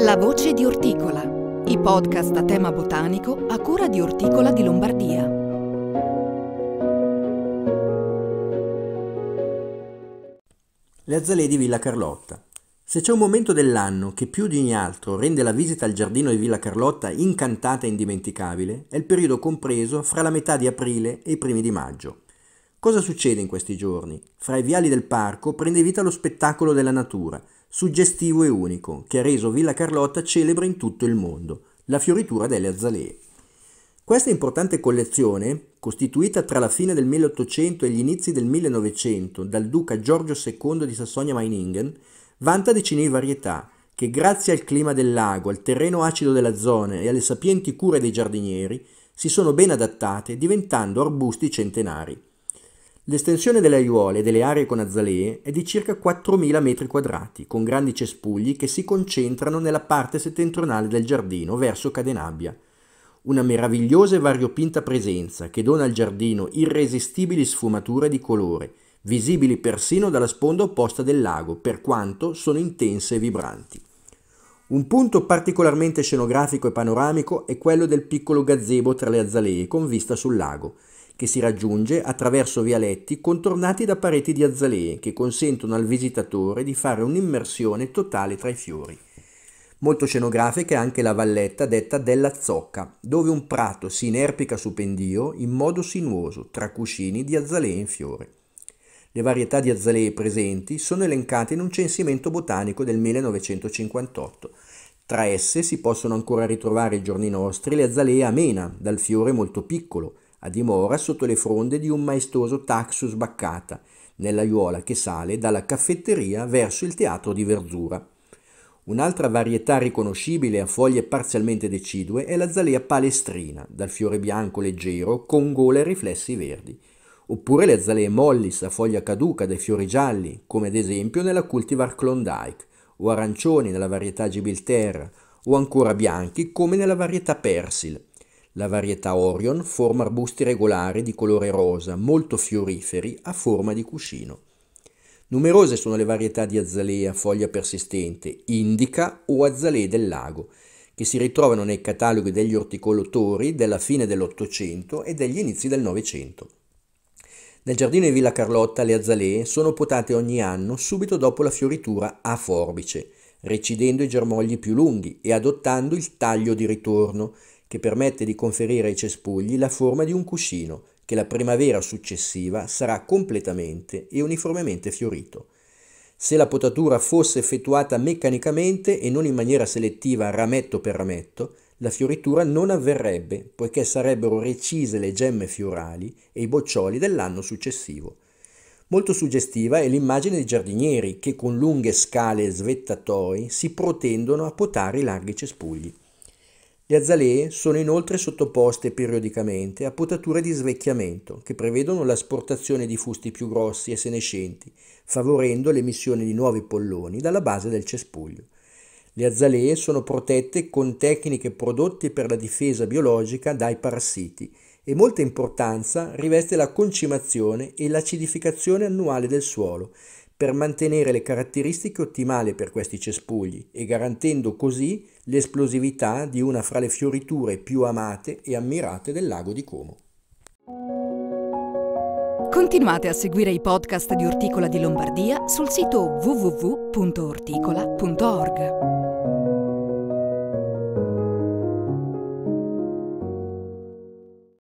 La voce di Orticola, i podcast a tema botanico a cura di Orticola di Lombardia. Le azalee di Villa Carlotta. Se c'è un momento dell'anno che più di ogni altro rende la visita al giardino di Villa Carlotta incantata e indimenticabile, è il periodo compreso fra la metà di aprile e i primi di maggio. Cosa succede in questi giorni? Fra i viali del parco prende vita lo spettacolo della natura – suggestivo e unico, che ha reso Villa Carlotta celebre in tutto il mondo, la fioritura delle azalee. Questa importante collezione, costituita tra la fine del 1800 e gli inizi del 1900 dal duca Giorgio II di Sassonia-Meiningen, vanta decine di varietà che grazie al clima del lago, al terreno acido della zona e alle sapienti cure dei giardinieri si sono ben adattate diventando arbusti centenari. L'estensione delle aiuole e delle aree con azalee è di circa 4.000 metri quadrati, con grandi cespugli che si concentrano nella parte settentrionale del giardino, verso Cadenabbia. Una meravigliosa e variopinta presenza che dona al giardino irresistibili sfumature di colore, visibili persino dalla sponda opposta del lago, per quanto sono intense e vibranti. Un punto particolarmente scenografico e panoramico è quello del piccolo gazebo tra le azalee con vista sul lago, che si raggiunge attraverso vialetti contornati da pareti di azzalee che consentono al visitatore di fare un'immersione totale tra i fiori. Molto scenografica è anche la valletta detta della Zocca, dove un prato si inerpica su pendio in modo sinuoso tra cuscini di azalee in fiore. Le varietà di azalee presenti sono elencate in un censimento botanico del 1958. Tra esse si possono ancora ritrovare ai giorni nostri le azalee amena, dal fiore molto piccolo, a dimora sotto le fronde di un maestoso taxus baccata, nell'aiuola che sale dalla caffetteria verso il teatro di verdura. Un'altra varietà riconoscibile a foglie parzialmente decidue è la zalea palestrina, dal fiore bianco leggero con gola e riflessi verdi, oppure le zalee mollis a foglia caduca dai fiori gialli, come ad esempio nella cultivar Klondike, o arancioni nella varietà Gibilterra, o ancora bianchi come nella varietà Persil. La varietà Orion forma arbusti regolari di colore rosa, molto fioriferi, a forma di cuscino. Numerose sono le varietà di azalea foglia persistente, indica o azalee del lago, che si ritrovano nei cataloghi degli orticolatori della fine dell'Ottocento e degli inizi del Novecento. Nel giardino di Villa Carlotta le azalee sono potate ogni anno subito dopo la fioritura a forbice, recidendo i germogli più lunghi e adottando il taglio di ritorno, che permette di conferire ai cespugli la forma di un cuscino, che la primavera successiva sarà completamente e uniformemente fiorito. Se la potatura fosse effettuata meccanicamente e non in maniera selettiva rametto per rametto, la fioritura non avverrebbe, poiché sarebbero recise le gemme fiorali e i boccioli dell'anno successivo. Molto suggestiva è l'immagine dei giardinieri che con lunghe scale svettatoi si protendono a potare i larghi cespugli. Le azalee sono inoltre sottoposte periodicamente a potature di svecchiamento che prevedono l'asportazione di fusti più grossi e senescenti, favorendo l'emissione di nuovi polloni dalla base del cespuglio. Le azalee sono protette con tecniche prodotte per la difesa biologica dai parassiti e molta importanza riveste la concimazione e l'acidificazione annuale del suolo per mantenere le caratteristiche ottimali per questi cespugli e garantendo così l'esplosività di una fra le fioriture più amate e ammirate del lago di Como. Continuate a seguire i podcast di Orticola di Lombardia sul sito www.orticola.org.